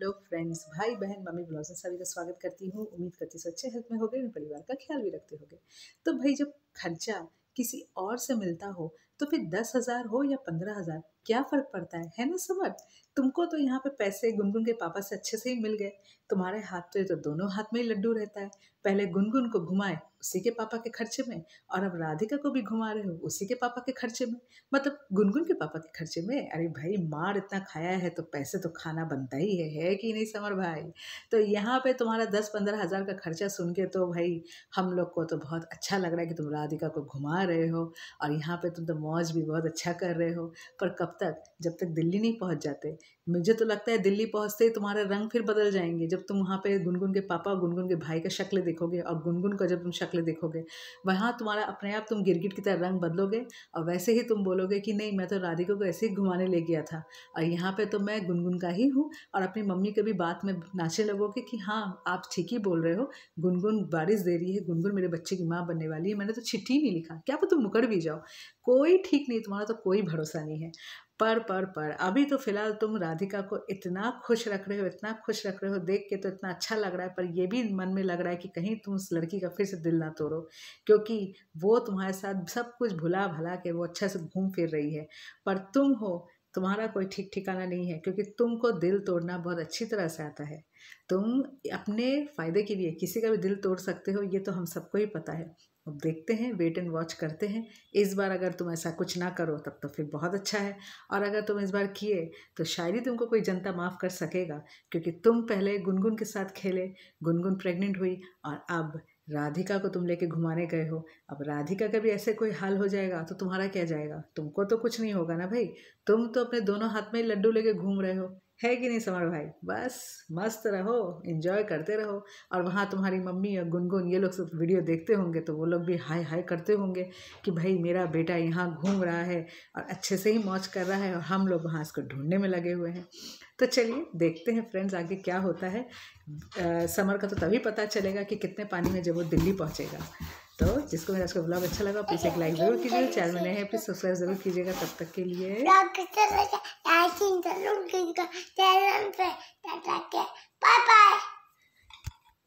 hello friends भाई बहन mummy blog में सभी का स्वागत करती हूँ उम्मीद करती हूँ अच्छे हेल्थ में हो गए परिवार का ख्याल भी रखते गए तो भाई जब खर्चा किसी और से मिलता हो तो फिर दस हज़ार हो या पंद्रह हज़ार क्या फ़र्क पड़ता है है ना समर तुमको तो यहाँ पे पैसे गुनगुन के पापा से अच्छे से ही मिल गए तुम्हारे हाथ पे तो दोनों हाथ में ही लड्डू रहता है पहले गुनगुन को घुमाए उसी के पापा के खर्चे में और अब राधिका को भी घुमा रहे हो उसी के पापा के खर्चे में मतलब गुनगुन के पापा के खर्चे में अरे भाई मार इतना खाया है तो पैसे तो खाना बनता ही है है कि नहीं समर भाई तो यहाँ पे तुम्हारा दस पंद्रह हज़ार का खर्चा सुन के तो भाई हम लोग को तो बहुत अच्छा लग रहा है कि तुम राधिका को घुमा रहे हो और यहाँ पर तुम तो मौज भी बहुत अच्छा कर रहे हो पर कब कब तक जब तक दिल्ली नहीं पहुंच जाते मुझे तो लगता है दिल्ली पहुंचते ही तुम्हारे रंग फिर बदल जाएंगे जब तुम वहाँ पे गुनगुन के पापा और गुनगुन के भाई का शक्ल देखोगे और गुनगुन का जब तुम शक्ल देखोगे वहाँ तुम्हारा अपने आप तुम गिरगिट की तरह रंग बदलोगे और वैसे ही तुम बोलोगे कि नहीं मैं तो राधिका को ऐसे ही घुमाने ले गया था और यहाँ पर तो मैं गुनगुन का ही हूँ और अपनी मम्मी के भी बात में नाचने लगोगे कि हाँ आप ठीक ही बोल रहे हो गुनगुन बारिश दे रही है गुनगुन मेरे बच्चे की माँ बनने वाली है मैंने तो चिट्ठी नहीं लिखा क्या पता तुम मुकर भी जाओ कोई ठीक नहीं तुम्हारा तो कोई भरोसा नहीं है पर पर पर अभी तो फिलहाल तुम राधिका को इतना खुश रख रहे हो इतना खुश रख रहे हो देख के तो इतना अच्छा लग रहा है पर यह भी मन में लग रहा है कि कहीं तुम उस लड़की का फिर से दिल ना तोड़ो क्योंकि वो तुम्हारे साथ सब कुछ भुला भला के वो अच्छे से घूम फिर रही है पर तुम हो तुम्हारा कोई ठीक ठिकाना नहीं है क्योंकि तुमको दिल तोड़ना बहुत अच्छी तरह से आता है तुम अपने फ़ायदे के लिए किसी का भी दिल तोड़ सकते हो ये तो हम सबको ही पता है अब देखते हैं वेट एंड वॉच करते हैं इस बार अगर तुम ऐसा कुछ ना करो तब तो फिर बहुत अच्छा है और अगर तुम इस बार किए तो शायद ही तुमको कोई जनता माफ़ कर सकेगा क्योंकि तुम पहले गुनगुन के साथ खेले गुनगुन प्रेग्नेंट हुई और अब राधिका को तुम लेके घुमाने गए हो अब राधिका का भी ऐसे कोई हाल हो जाएगा तो तुम्हारा क्या जाएगा तुमको तो कुछ नहीं होगा ना भाई तुम तो अपने दोनों हाथ में लड्डू लेके घूम रहे हो है कि नहीं समर भाई बस मस्त रहो इन्जॉय करते रहो और वहाँ तुम्हारी मम्मी और गुनगुन ये लोग सब वीडियो देखते होंगे तो वो लोग भी हाय हाय करते होंगे कि भाई मेरा बेटा यहाँ घूम रहा है और अच्छे से ही मौज कर रहा है और हम लोग वहाँ इसको ढूंढने में लगे हुए हैं तो चलिए देखते हैं फ्रेंड्स आगे क्या होता है आ, समर का तो तभी पता चलेगा कि कितने पानी में जब वो दिल्ली पहुँचेगा तो जिसको मेरा आज का ब्लॉग अच्छा लगा प्लीज़ एक लाइक ज़रूर कीजिएगा चैनल में नए हैं प्लीज़ सब्सक्राइब ज़रूर कीजिएगा तब तक के लिए